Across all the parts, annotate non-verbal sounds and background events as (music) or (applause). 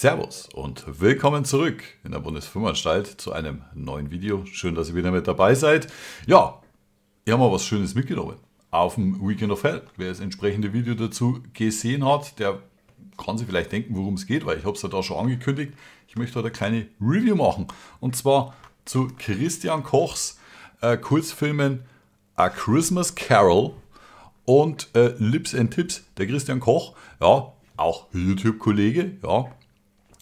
Servus und willkommen zurück in der Bundesfirmenanstalt zu einem neuen Video. Schön, dass ihr wieder mit dabei seid. Ja, ihr habt mal was Schönes mitgenommen auf dem Weekend of Hell. Wer das entsprechende Video dazu gesehen hat, der kann sich vielleicht denken, worum es geht, weil ich habe es ja da schon angekündigt. Ich möchte heute eine kleine Review machen und zwar zu Christian Kochs äh, Kurzfilmen A Christmas Carol und äh, Lips and Tips. Der Christian Koch, ja, auch YouTube-Kollege, ja,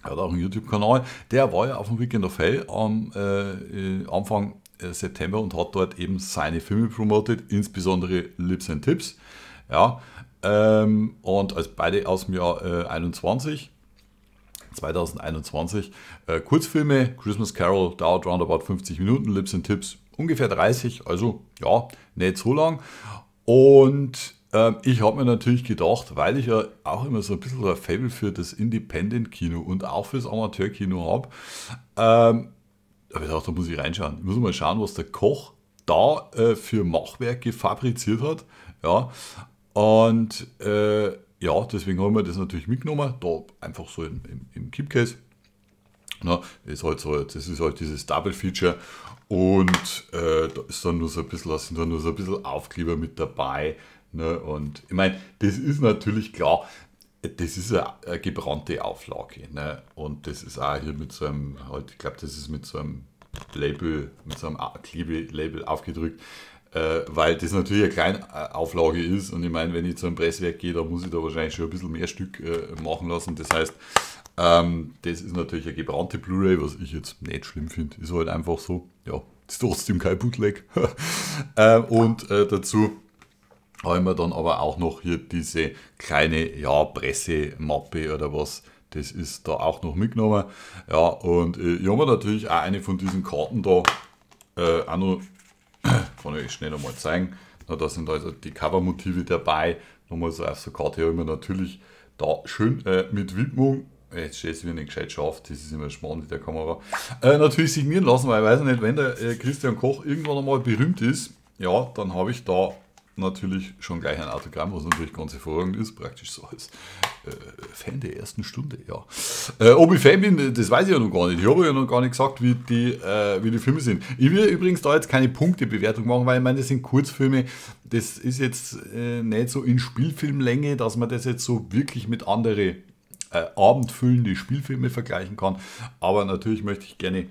er hat auch einen YouTube-Kanal. Der war ja auf dem Weekend of Hell am äh, äh Anfang äh, September und hat dort eben seine Filme promotet, insbesondere Lips and Tips. Ja, ähm, und als beide aus dem Jahr äh, 21, 2021. Äh, Kurzfilme, Christmas Carol dauert roundabout 50 Minuten, Lips and Tips ungefähr 30, also ja, nicht so lang. Und ähm, ich habe mir natürlich gedacht, weil ich ja auch immer so ein bisschen ein Faible für das Independent-Kino und auch fürs Amateur-Kino habe, ähm, aber ich dachte, da muss ich reinschauen. Ich muss mal schauen, was der Koch da äh, für Machwerke fabriziert hat. Ja, und äh, ja, deswegen haben wir das natürlich mitgenommen, da einfach so im, im, im Keepcase. Na, ist halt so, das ist halt dieses Double Feature und äh, da ist dann nur so ein bisschen, da sind dann nur so ein bisschen Aufkleber mit dabei Ne? Und ich meine, das ist natürlich klar, das ist eine, eine gebrannte Auflage. Ne? Und das ist auch hier mit so einem, halt, ich glaube, das ist mit so einem Label, mit so einem Klebelabel aufgedrückt, äh, weil das natürlich eine kleine äh, Auflage ist. Und ich meine, wenn ich zu einem Presswerk gehe, da muss ich da wahrscheinlich schon ein bisschen mehr Stück äh, machen lassen. Das heißt, ähm, das ist natürlich eine gebrannte Blu-ray, was ich jetzt nicht schlimm finde. Ist halt einfach so. Ja, ist trotzdem kein Bootleg. (laughs) äh, und äh, dazu habe ich mir dann aber auch noch hier diese kleine ja, Pressemappe oder was. Das ist da auch noch mitgenommen. Ja, und äh, ich habe mir natürlich auch eine von diesen Karten da äh, auch noch, (coughs) kann ich euch schnell nochmal zeigen. Na, da sind also die Covermotive dabei. Nochmal so auf so Karte habe ich mir natürlich da schön äh, mit Widmung jetzt steht es wieder nicht gescheit scharf, das ist immer spannend mit der Kamera, äh, natürlich signieren lassen, weil ich weiß nicht, wenn der äh, Christian Koch irgendwann einmal berühmt ist, ja, dann habe ich da natürlich schon gleich ein Autogramm, was natürlich ganz hervorragend ist, praktisch so als äh, Fan der ersten Stunde, ja. Äh, ob ich Fan bin, das weiß ich ja noch gar nicht. Ich habe ja noch gar nicht gesagt, wie die, äh, wie die Filme sind. Ich will übrigens da jetzt keine Punktebewertung machen, weil ich meine, das sind Kurzfilme, das ist jetzt äh, nicht so in Spielfilmlänge, dass man das jetzt so wirklich mit anderen äh, abendfüllenden Spielfilmen vergleichen kann. Aber natürlich möchte ich gerne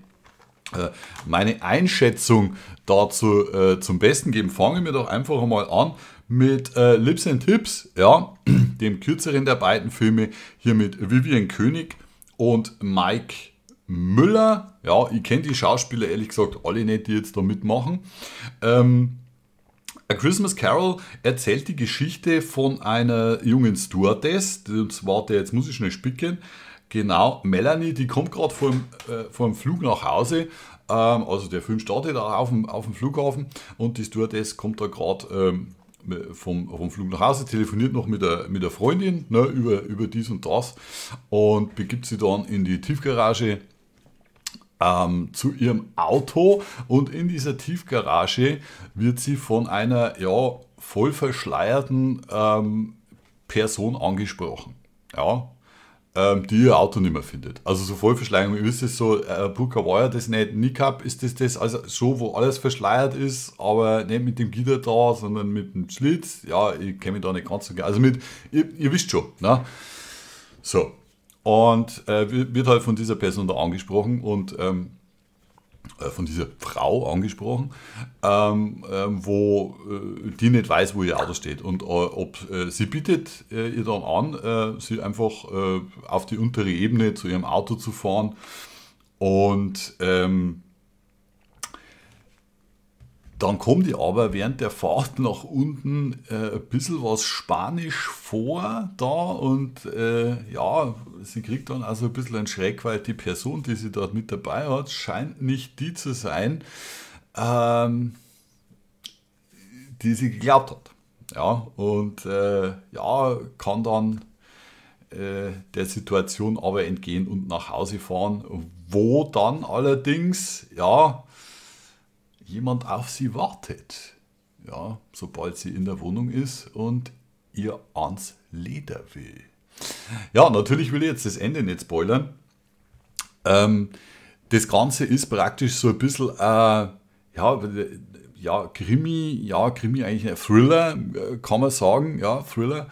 äh, meine Einschätzung dazu äh, zum Besten geben. Fangen wir doch einfach mal an mit äh, Lips and Tips, ja, (clears throat) dem kürzeren der beiden Filme, hier mit Vivian König und Mike Müller. Ja, ich kenne die Schauspieler ehrlich gesagt alle nicht, die jetzt da mitmachen. Ähm, A Christmas Carol erzählt die Geschichte von einer jungen Stewardess, und zwar der, jetzt muss ich schnell spicken, Genau, Melanie, die kommt gerade vom, äh, vom Flug nach Hause. Ähm, also der Film startet auch auf dem, auf dem Flughafen und die Stewardess kommt da gerade ähm, vom, vom Flug nach Hause, telefoniert noch mit der, mit der Freundin ne, über, über dies und das und begibt sie dann in die Tiefgarage ähm, zu ihrem Auto und in dieser Tiefgarage wird sie von einer ja, voll verschleierten ähm, Person angesprochen. Ja, ähm, die ihr Auto nicht mehr findet. Also so Vollverschleierung, ihr wisst es so, äh, war ja das nicht, Nickap ist das das, also so, wo alles verschleiert ist, aber nicht mit dem Gitter da, sondern mit dem Schlitz. Ja, ich kenne mich da nicht ganz so gerne. Also mit, ihr, ihr, wisst schon, ne? So. Und äh, wird halt von dieser Person da angesprochen und ähm, äh, von dieser Frau angesprochen, ähm, ähm, wo äh, die nicht weiß, wo ihr Auto steht. Und äh, ob äh, sie bittet äh, ihr dann an, äh, sie einfach auf die untere Ebene zu ihrem Auto zu fahren. Und ähm, dann kommt ihr aber während der Fahrt nach unten äh, ein bisschen was Spanisch vor da und äh, ja, sie kriegt dann also ein bisschen einen Schreck, weil die Person, die sie dort mit dabei hat, scheint nicht die zu sein, ähm, die sie geglaubt hat. Ja, und äh, ja, kann dann äh, der Situation aber entgehen und nach Hause fahren, wo dann allerdings, ja, jemand auf sie wartet, ja, sobald sie in der Wohnung ist und ihr ans Leder will. Ja, natürlich will ich jetzt das Ende nicht spoilern. Ähm, das Ganze ist praktisch so ein bisschen, äh, ja, ja, Krimi, ja, Krimi eigentlich ein Thriller, äh, kann man sagen, ja, Thriller,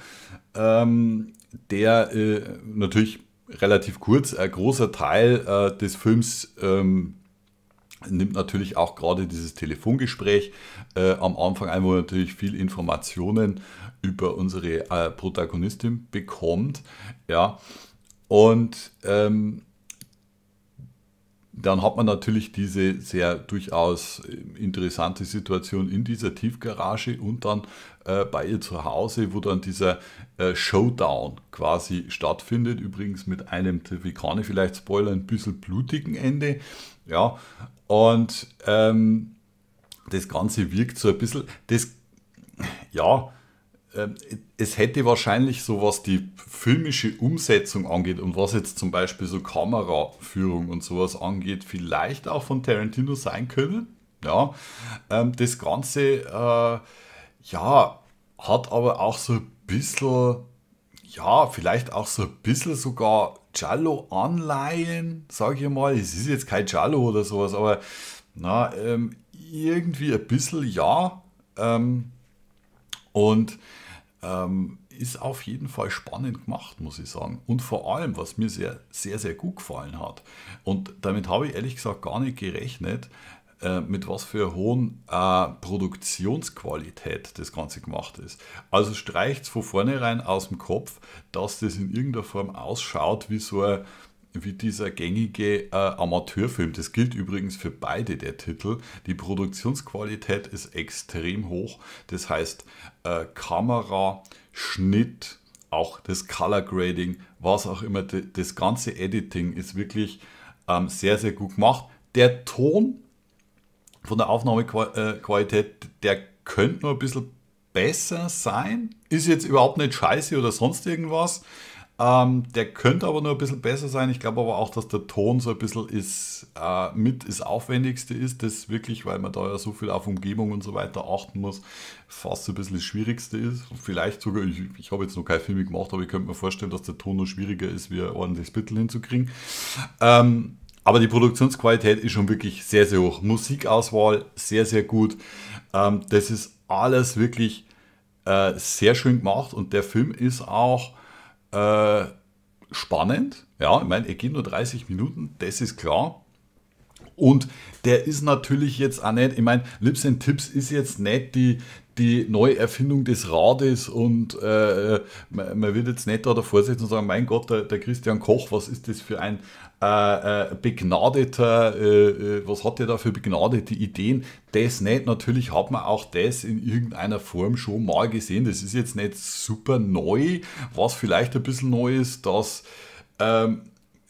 ähm, der äh, natürlich relativ kurz, ein großer Teil äh, des Films ähm, nimmt natürlich auch gerade dieses Telefongespräch äh, am Anfang ein, wo natürlich viel Informationen über unsere äh, Protagonistin bekommt. Ja, und ähm, dann hat man natürlich diese sehr durchaus äh, interessante Situation in dieser Tiefgarage und dann äh, bei ihr zu Hause, wo dann dieser äh, Showdown quasi stattfindet. Übrigens mit einem, wie kann ich vielleicht spoilern, ein bisschen blutigen Ende. Ja, und ähm, das Ganze wirkt so ein bisschen, das, ja, ähm, es hätte wahrscheinlich so, was die filmische Umsetzung angeht und was jetzt zum Beispiel so Kameraführung und sowas angeht, vielleicht auch von Tarantino sein können. Ja, ähm, das Ganze, äh, ja, hat aber auch so ein bisschen, ja, vielleicht auch so ein bisschen sogar Giallo-Anleihen, sage ich mal. Es ist jetzt kein Giallo oder sowas, aber na, ähm, irgendwie ein bisschen ja. Ähm, und ähm, ist auf jeden Fall spannend gemacht, muss ich sagen. Und vor allem, was mir sehr, sehr, sehr gut gefallen hat. Und damit habe ich ehrlich gesagt gar nicht gerechnet, äh, mit was für hohen äh, Produktionsqualität das Ganze gemacht ist. Also streicht es von vornherein aus dem Kopf, dass das in irgendeiner Form ausschaut wie so ein wie dieser gängige äh, Amateurfilm. Das gilt übrigens für beide der Titel. Die Produktionsqualität ist extrem hoch. Das heißt, äh, Kamera, Schnitt, auch das Color Grading, was auch immer, das ganze Editing ist wirklich ähm, sehr, sehr gut gemacht. Der Ton von der Aufnahmequalität, äh, der könnte nur ein bisschen besser sein. Ist jetzt überhaupt nicht scheiße oder sonst irgendwas. Ähm, der könnte aber nur ein bisschen besser sein. Ich glaube aber auch, dass der Ton so ein bisschen ist, äh, mit das Aufwendigste ist. Das wirklich, weil man da ja so viel auf Umgebung und so weiter achten muss, fast ein bisschen das Schwierigste ist. Vielleicht sogar, ich, ich habe jetzt noch keine Film gemacht, aber ich könnte mir vorstellen, dass der Ton noch schwieriger ist, wie ein ordentliches Bittel hinzukriegen. Ähm, aber die Produktionsqualität ist schon wirklich sehr, sehr hoch. Musikauswahl sehr, sehr gut. Ähm, das ist alles wirklich äh, sehr schön gemacht und der Film ist auch äh, spannend, ja, ich meine, er geht nur 30 Minuten, das ist klar. Und der ist natürlich jetzt auch nicht, ich meine, Lips and Tips ist jetzt nicht die, die Neuerfindung des Rades und äh, man, man, wird jetzt nicht da davor sitzen und sagen, mein Gott, der, der Christian Koch, was ist das für ein äh, äh begnadeter, äh, äh, was hat der da für begnadete Ideen? Das nicht, natürlich hat man auch das in irgendeiner Form schon mal gesehen. Das ist jetzt nicht super neu, was vielleicht ein bisschen neu ist, dass ähm,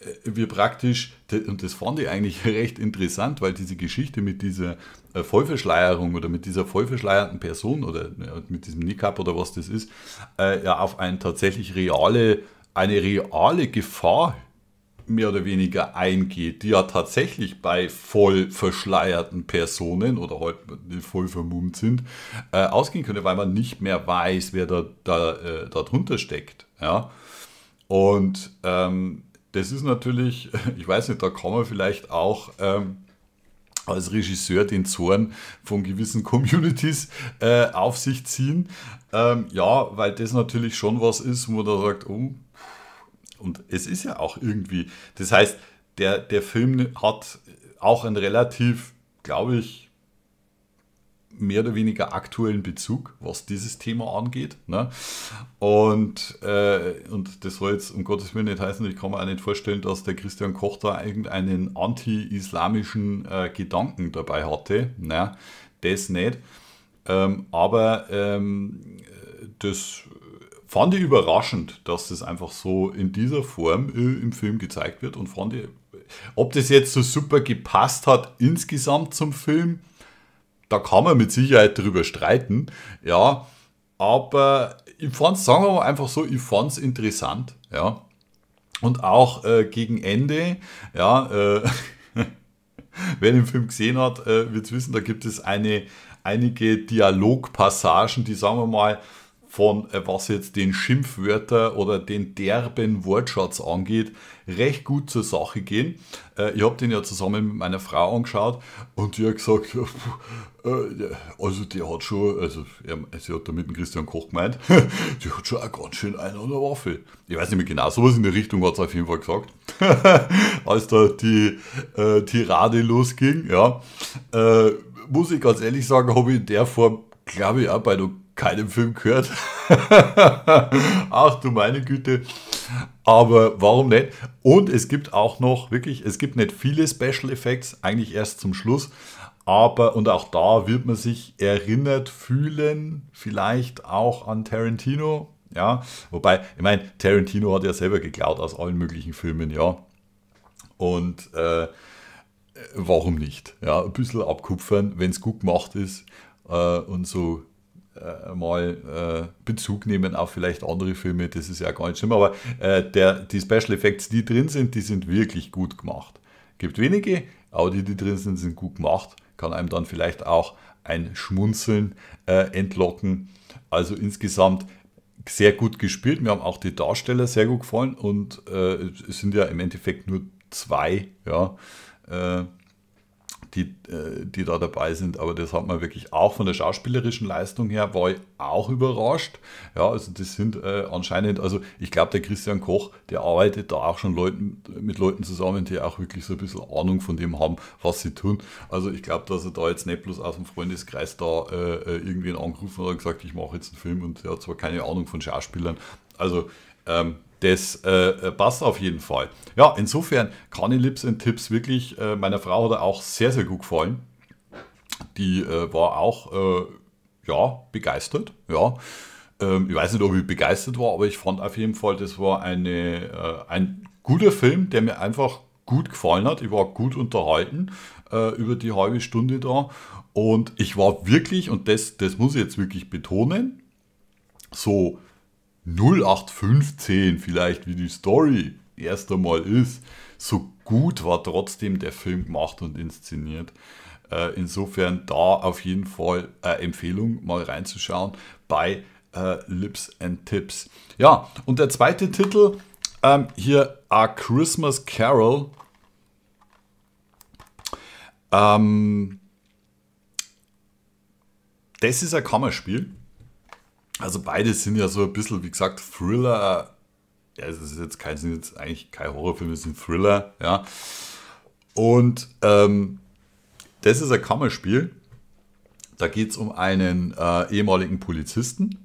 äh, wir praktisch, und das fand ich eigentlich (laughs) recht interessant, weil diese Geschichte mit dieser äh, Vollverschleierung oder mit dieser vollverschleierten Person oder mit diesem Niqab oder was das ist, äh, ja auf eine tatsächlich reale, eine reale Gefahr mehr oder weniger eingeht, die ja tatsächlich bei voll verschleierten Personen oder halt die voll vermummt sind, ausgehen könnte, weil man nicht mehr weiß, wer da, da, da drunter steckt. Ja? Und ähm, das ist natürlich, (laughs) ich weiß nicht, da kann man vielleicht auch ähm, als Regisseur den Zorn von gewissen Communities äh, auf sich ziehen. Ähm, ja, weil das natürlich schon was ist, wo man da sagt, oh, und es ist ja auch irgendwie, das heißt, der, der Film hat auch ein relativ, glaube ich, mehr oder weniger aktuellen Bezug, was dieses Thema angeht. Ne? Und, äh, und das soll jetzt um Gottes Willen nicht heißen, ich kann mir auch nicht vorstellen, dass der Christian Koch da irgendeinen anti-islamischen äh, Gedanken dabei hatte. Ne? Das nicht. Ähm, aber ähm, das fand ich überraschend, dass das einfach so in dieser Form äh, im Film gezeigt wird und fand ich, ob das jetzt so super gepasst hat insgesamt zum Film, da kann man mit Sicherheit darüber streiten. Ja, aber ich fand's, sagen wir mal einfach so, ich fand es interessant. Ja. Und auch äh, gegen Ende, ja, äh, (laughs) wer den Film gesehen hat, äh, wird wissen, da gibt es eine, einige Dialogpassagen, die, sagen wir mal, von äh, was jetzt den Schimpfwörter oder den derben Wortschatz angeht, recht gut zur Sache gehen. Äh, ich habe den ja zusammen mit meiner Frau angeschaut und die hat gesagt, äh, also die hat schon, also sie hat damit den Christian Koch gemeint, (laughs) die hat schon auch ganz schön einen an der Waffe. Ich weiß nicht mehr genau, sowas in der Richtung hat sie auf jeden Fall gesagt, (laughs) als da die äh, Tirade losging. Ja. Äh, muss ich ganz ehrlich sagen, habe ich in der Form glaube ich, auch bei noch keinem Film gehört. (laughs) Ach du meine Güte. Aber warum nicht? Und es gibt auch noch wirklich, es gibt nicht viele Special Effects, eigentlich erst zum Schluss. Aber, und auch da wird man sich erinnert fühlen, vielleicht auch an Tarantino. Ja, wobei, ich meine, Tarantino hat ja selber geklaut aus allen möglichen Filmen, ja. Und äh, warum nicht? Ja, ein bisschen abkupfern, wenn es gut gemacht ist äh, und so äh, mal äh, Bezug nehmen auf vielleicht andere Filme, das ist ja gar nicht schlimm, aber äh, der, die Special Effects, die drin sind, die sind wirklich gut gemacht. Gibt wenige, aber die, die drin sind, sind gut gemacht, kann einem dann vielleicht auch ein Schmunzeln äh, entlocken. Also insgesamt sehr gut gespielt, mir haben auch die Darsteller sehr gut gefallen und äh, es sind ja im Endeffekt nur zwei, ja die, äh, die da dabei sind. Aber das hat man wirklich auch von der schauspielerischen Leistung her, war ich auch überrascht. Ja, also das sind äh, anscheinend, also ich glaube, der Christian Koch, der arbeitet da auch schon Leuten, mit Leuten zusammen, die auch wirklich so ein bisschen Ahnung von dem haben, was sie tun. Also ich glaube, dass er da jetzt nicht bloß aus dem Freundeskreis da äh, äh irgendwen angerufen hat und gesagt, ich mache jetzt einen Film und er hat zwar keine Ahnung von Schauspielern. Also ähm, das äh, äh, passt auf jeden Fall. Ja, insofern kann ich Lips und Tipps wirklich äh, meiner Frau oder auch sehr, sehr gut gefallen. Die äh, war auch äh, ja, begeistert. Ja. Ähm, ich weiß nicht, ob ich begeistert war, aber ich fand auf jeden Fall, das war eine, äh, ein guter Film, der mir einfach gut gefallen hat. Ich war gut unterhalten über die halbe Stunde da. Und ich war wirklich, und das, das muss ich jetzt wirklich betonen, so 0815 vielleicht, wie die Story erst einmal ist, so gut war trotzdem der Film gemacht und inszeniert. Äh, insofern da auf jeden Fall äh, Empfehlung, mal reinzuschauen bei äh, Lips and Tips. Ja, und der zweite Titel ähm, hier, A Christmas Carol. Ähm, das ist ein Kammerspiel. Also beides sind ja so ein bisschen, wie gesagt, Thriller. Ja, es ist jetzt kein, sind jetzt eigentlich kein Horrorfilm, es sind Thriller, ja. Und ähm, das ist ein Kammerspiel. Da geht es um einen äh, ehemaligen Polizisten,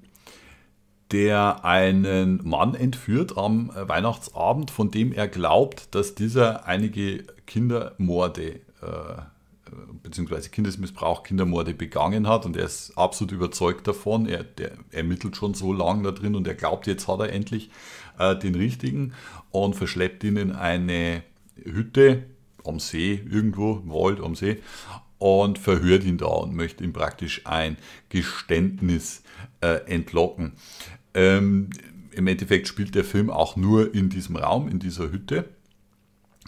der einen Mann entführt am Weihnachtsabend, von dem er glaubt, dass dieser einige Kindermorde äh, äh, beziehungsweise Kindesmissbrauch, Kindermorde begangen hat und er ist absolut überzeugt davon. Er der ermittelt schon so lange da drin und er glaubt, jetzt hat er endlich äh, den richtigen und verschleppt ihn in eine Hütte am See, irgendwo, im Wald am See und verhört ihn da und möchte ihm praktisch ein Geständnis äh, entlocken. Ähm, Im Endeffekt spielt der Film auch nur in diesem Raum, in dieser Hütte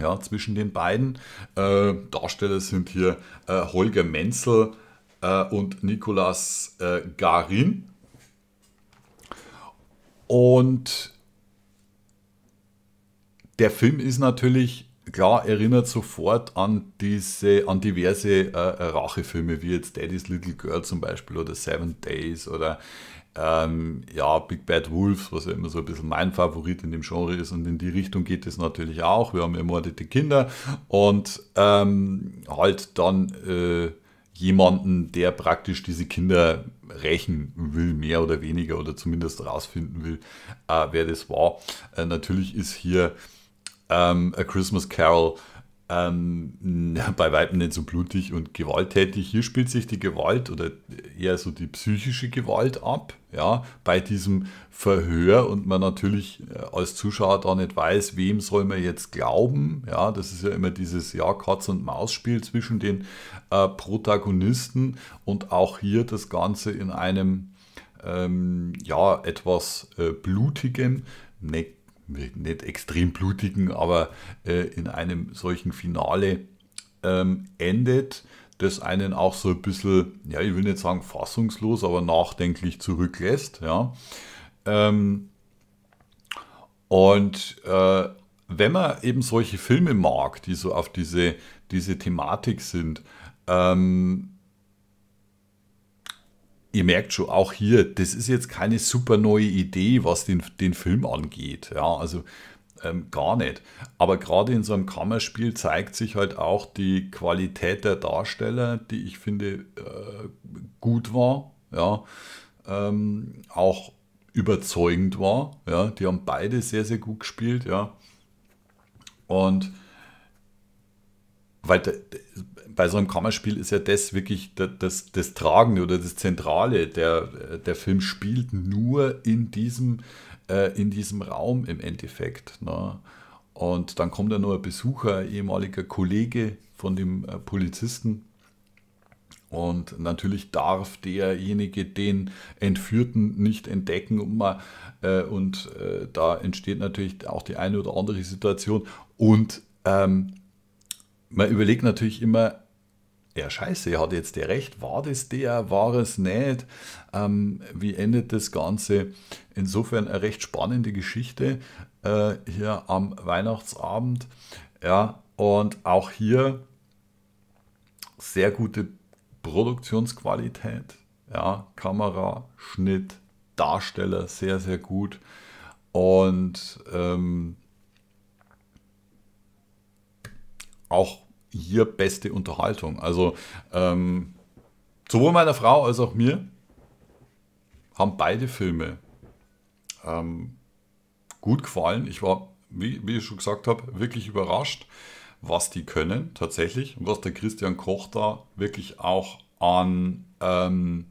ja, zwischen den beiden. Äh, Darsteller sind hier äh, Holger Menzel äh, und Nicolas äh, Garin. Und der Film ist natürlich, klar, erinnert sofort an diese, an diverse äh, Rachefilme, wie jetzt Daddy's Little Girl zum Beispiel oder Seven Days oder ähm, ja, Big Bad Wolves, was ja immer so ein bisschen mein Favorit in dem Genre ist und in die Richtung geht es natürlich auch. Wir haben ermordete Kinder und ähm, halt dann äh, jemanden, der praktisch diese Kinder rächen will, mehr oder weniger oder zumindest herausfinden will, äh, wer das war. Äh, natürlich ist hier ähm, A Christmas Carol ähm, bei weitem nicht so blutig und gewalttätig. Hier spielt sich die Gewalt oder eher so die psychische Gewalt ab, ja, bei diesem Verhör und man natürlich äh, als Zuschauer da nicht weiß, wem soll man jetzt glauben, ja, das ist ja immer dieses ja Katz und Maus Spiel zwischen den äh, Protagonisten und auch hier das Ganze in einem ähm, ja etwas äh, blutigem, nicht ne, nicht extrem blutigen, aber äh, in einem solchen Finale ähm, endet, das einen auch so ein bisschen, ja, ich will nicht sagen fassungslos, aber nachdenklich zurücklässt. Ja. Ähm, und äh, wenn man eben solche Filme mag, die so auf diese, diese Thematik sind, ähm, ihr merkt schon, auch hier, das ist jetzt keine super neue Idee, was den, den Film angeht. Ja, also ähm, gar nicht. Aber gerade in so einem Kammerspiel zeigt sich halt auch die Qualität der Darsteller, die ich finde äh, gut war. Ja, ähm, auch überzeugend war. Ja, die haben beide sehr, sehr gut gespielt. Ja, und weil bei so einem Kammerspiel ist ja das wirklich das, das, das Tragende oder das Zentrale. Der, der Film spielt nur in diesem, äh, in diesem Raum im Endeffekt. Ne? Und dann kommt ja nur ein Besucher, ein ehemaliger Kollege von dem äh, Polizisten. Und natürlich darf derjenige den Entführten nicht entdecken. Und, mal, äh, und äh, da entsteht natürlich auch die eine oder andere Situation. Und ähm, man überlegt natürlich immer, ja scheiße, hat jetzt der recht, war das der, war es nicht, ähm, wie endet das Ganze? Insofern eine recht spannende Geschichte äh, hier am Weihnachtsabend. Ja, und auch hier sehr gute Produktionsqualität. Ja, Kamera, Schnitt, Darsteller sehr, sehr gut. Und ähm, auch hier beste Unterhaltung. Also ähm, sowohl meiner Frau als auch mir haben beide Filme ähm, gut gefallen. Ich war, wie, wie ich schon gesagt habe, wirklich überrascht, was die können tatsächlich und was der Christian Koch da wirklich auch an ähm,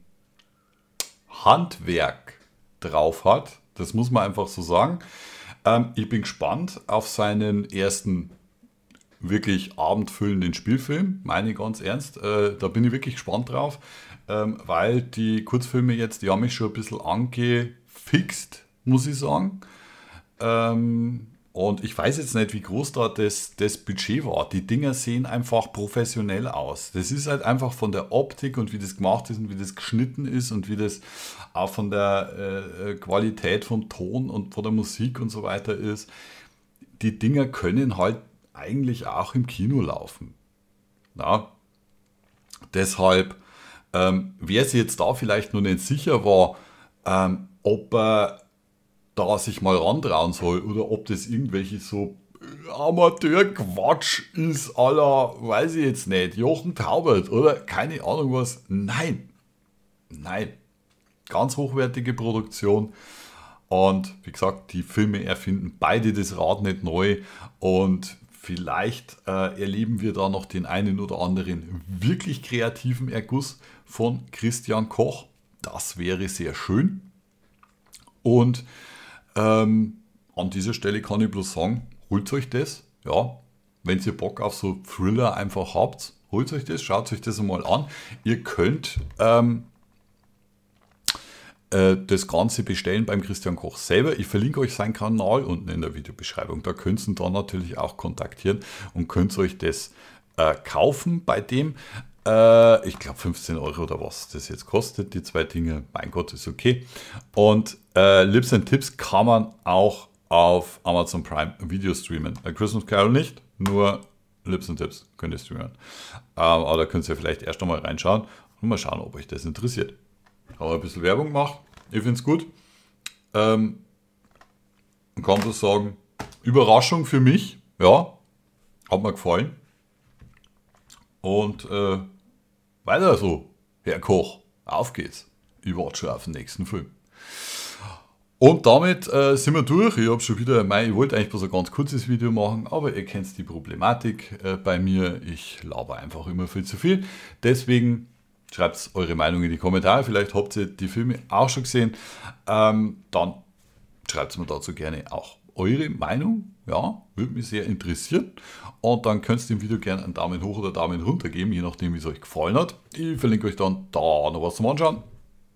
Handwerk drauf hat. Das muss man einfach so sagen. Ähm, ich bin gespannt auf seinen ersten wirklich abendfüllenden Spielfilm, meine ich ganz ernst. Äh, da bin ich wirklich gespannt drauf, ähm, weil die Kurzfilme jetzt, die haben mich schon ein bisschen angefixt, muss ich sagen. Ähm, und ich weiß jetzt nicht, wie groß da das, das Budget war. Die Dinger sehen einfach professionell aus. Das ist halt einfach von der Optik und wie das gemacht ist und wie das geschnitten ist und wie das auch von der äh, äh Qualität vom Ton und von der Musik und so weiter ist. Die Dinger können halt eigentlich auch im Kino laufen. Na? Deshalb, ähm, wer sich jetzt da vielleicht noch nicht sicher war, ähm, ob er da sich mal rantrauen soll oder ob das irgendwelche so Amateurquatsch ist aller, weiß ich jetzt nicht, Jochen Taubert oder keine Ahnung was. Nein, nein, ganz hochwertige Produktion. Und wie gesagt, die Filme erfinden beide das Rad nicht neu. Und Vielleicht äh, erleben wir da noch den einen oder anderen wirklich kreativen Erguss von Christian Koch. Das wäre sehr schön. Und ähm, an dieser Stelle kann ich bloß sagen, holt euch das. Ja, wenn ihr Bock auf so Thriller einfach habt, holt euch das, schaut euch das einmal an. Ihr könnt ähm, äh, das Ganze bestellen beim Christian Koch selber. Ich verlinke euch seinen Kanal unten in der Videobeschreibung. Da könnt ihr ihn dann natürlich auch kontaktieren und könnt euch das äh, kaufen bei dem. Äh, ich glaube 15 Euro oder was das jetzt kostet, die zwei Dinge. Mein Gott, ist okay. Und äh, Lips and Tips kann man auch auf Amazon Prime Video streamen. A äh, Christmas Carol nicht, nur Lips and Tips könnt ihr streamen. Ähm, aber da könnt ihr vielleicht erst einmal reinschauen und mal schauen, ob euch das interessiert. Habe ein bisschen Werbung gemacht. Ich finde es gut. Ähm, man kann so sagen, Überraschung für mich. Ja, hat mir gefallen. Und äh, weiter so, Herr Koch, auf geht's. Ich warte schon auf den nächsten Film. Und damit äh, sind wir durch. Ich habe schon wieder, mein, ich wollte eigentlich bloß ein ganz kurzes Video machen, aber ihr kennt die Problematik äh, bei mir. Ich laber einfach immer viel zu viel. Deswegen Schreibt eure Meinung in die Kommentare. Vielleicht habt ihr die Filme auch schon gesehen. Ähm, dann schreibt mir dazu gerne auch eure Meinung. Ja, würde mich sehr interessieren. Und dann könnt ihr dem Video gerne einen Daumen hoch oder Daumen runter geben, je nachdem, wie es euch gefallen hat. Ich verlinke euch dann da noch was zum Anschauen.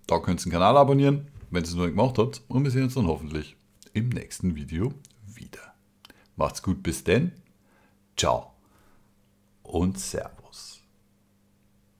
Da könnt ihr den Kanal abonnieren, wenn ihr es noch nicht gemacht habt. Und wir sehen uns dann hoffentlich im nächsten Video wieder. Macht's gut, bis denn. Ciao und Servus.